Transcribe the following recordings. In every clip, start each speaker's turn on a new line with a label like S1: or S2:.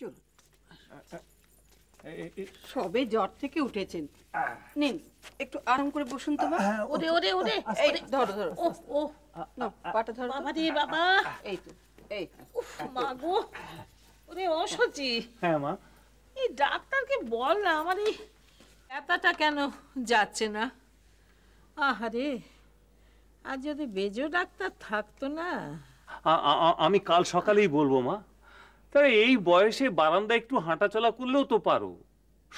S1: চলুন সবে জ্বর থেকে উঠেছেন নিন একটু আরাম করে বসুন তো ওরে ওরে ওরে ধরো ধরো ও ও না পাটা ধরো বাবা বাবা এই তো এই উফ মা গো ওরে অসচি হ্যাঁ মা এই ডাক্তারকে বল না আমার এই ব্যথাটা কেন যাচ্ছে না আহারে আর যদি বেজো ডাক্তার থাকতো না
S2: আমি কাল সকালেই বলবো মা তারা এই বয়সে বারান্দা একটু হাঁটাচলা করলেও তো পারো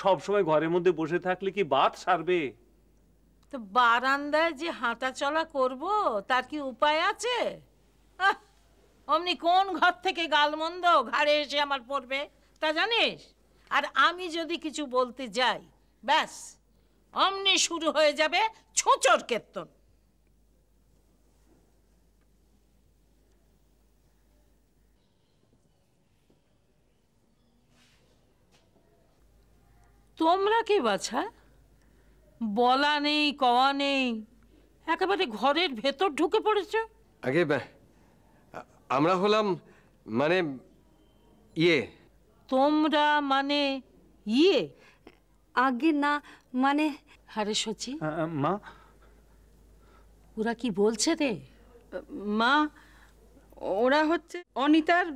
S2: সব সময় ঘরের মধ্যে বসে থাকলে কি বাদ সারবে
S1: তো বারান্দায় যে হাঁটা চলা করব তার কি উপায় আছে অমনি কোন ঘর থেকে গালমন্দ ঘাড়ে এসে আমার পড়বে তা জানিস আর আমি যদি কিছু বলতে যাই ব্যাস অমনি শুরু হয়ে যাবে ছোচর কেতন তোমরা কে বাছা বলা নেই কওয়া নেই একেবারে ঘরের ভেতর ঢুকে পড়েছ
S2: আগে আমরা হলাম মানে ইয়ে
S1: তোমরা মানে ইয়ে আগে না মানে হারে সচি মা ওরা কি বলছে রে মা ওরা হচ্ছে অনিতার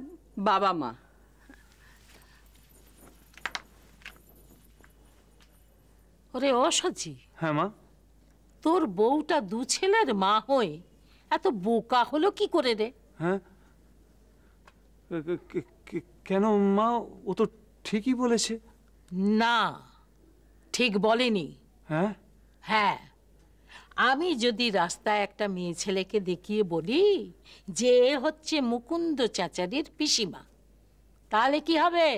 S1: বাবা মা ওরে অসচি হ্যাঁ মা তোর বউটা দু ছেলের মা হয়ে এত বোকা হলো কি করে রে
S2: হ্যাঁ কেন
S1: মা ও তো ঠিকই বলেছে না ঠিক বলেনি হ্যাঁ হ্যাঁ আমি যদি রাস্তায় একটা মেয়ে ছেলেকে দেখিয়ে বলি যে হচ্ছে মুকুন্দ চাচারির পিসিমা তাহলে কি হবে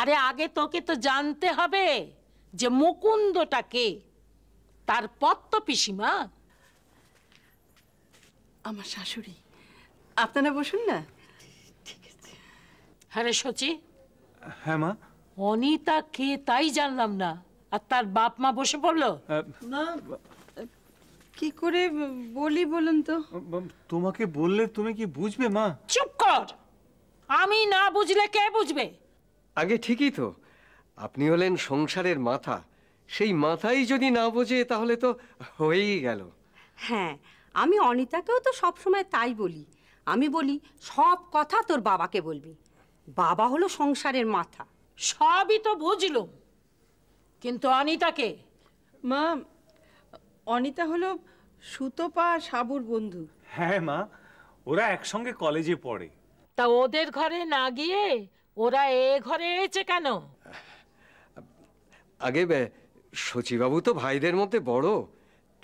S1: আরে আগে তোকে তো জানতে হবে যে মুকুন্দটাকে তার পত্ত পিসিমা আমার শাশুড়ি আপনারা বসুন না হ্যাঁ রে সচি হ্যাঁ মা অনিতা কে তাই জানলাম না আর তার বাপ
S2: মা বসে পড়লো না কি
S1: করে বলি বলুন তো
S2: তোমাকে বললে তুমি কি বুঝবে মা চুপ কর
S1: আমি না বুঝলে কে বুঝবে
S2: আগে ঠিকই তো আপনি হলেন সংসারের মাথা সেই মাথাই যদি না বোঝে তাহলে তো হয়েই গেল হ্যাঁ আমি অনিতাকেও
S1: তো সবসময় তাই বলি আমি বলি সব কথা তোর বাবাকে বলবি বাবা হলো সংসারের মাথা সবই তো বুঝলো কিন্তু অনিতাকে মা অনিতা হলো সুতোপা আর সাবুর বন্ধু
S2: হ্যাঁ, হ্যাঁ মা ওরা একসঙ্গে কলেজে পড়ে
S1: তা ওদের ঘরে না গিয়ে ওরা এ ঘরে এসেছে কেন
S2: আগে সচিবাবু তো ভাইদের মধ্যে বড়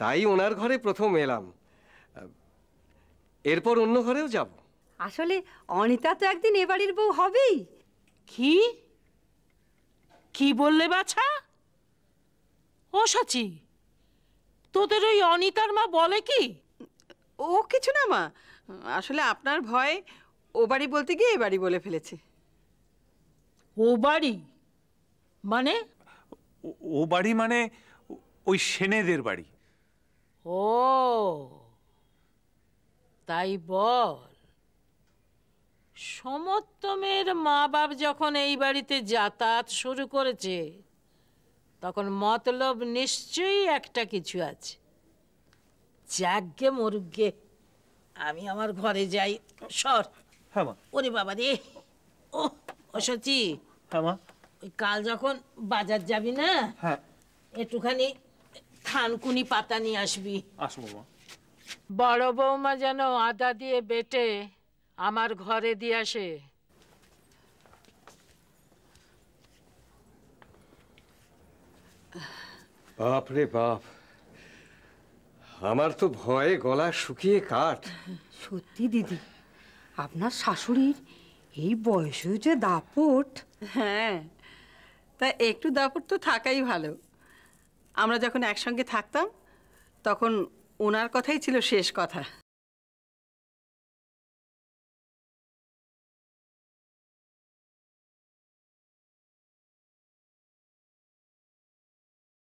S2: তাই ওনার ঘরে প্রথম এলাম এরপর অন্য ঘরেও যাব
S1: আসলে অনিতা তো একদিন এ বাড়ির বউ হবেই কি কি বললে বাছা ও সচি তোদের ওই অনিতার মা বলে কি ও কিছু না মা আসলে আপনার ভয় ও বাড়ি বলতে গিয়ে এ বাড়ি বলে ফেলেছে ও বাড়ি মানে
S2: ও বাড়ি মানে ওই সেনেদের বাড়ি
S1: ও তাই বল সমত্তমের মা বাপ যখন এই বাড়িতে যাতায়াত শুরু করেছে তখন মতলব নিশ্চয়ই একটা কিছু আছে যাগ্যে মরুগে আমি আমার ঘরে যাই সর হ্যাঁ ওরে বাবা রে ও অসচি হ্যাঁ কাল যখন বাজার যাবি না হ্যাঁ। একটুখানি থানকুনি পাতা নিয়ে আসবি আসবো মা বড় বৌমা যেন আদা দিয়ে বেটে আমার ঘরে দিয়ে আসে
S2: বাপ রে বাপ আমার তো ভয়ে গলা শুকিয়ে কাঠ
S1: সত্যি দিদি আপনার শাশুড়ির এই বয়সেও যে দাপট হ্যাঁ তা একটু দাপট তো থাকাই ভালো আমরা যখন একসঙ্গে থাকতাম তখন ওনার কথাই ছিল শেষ কথা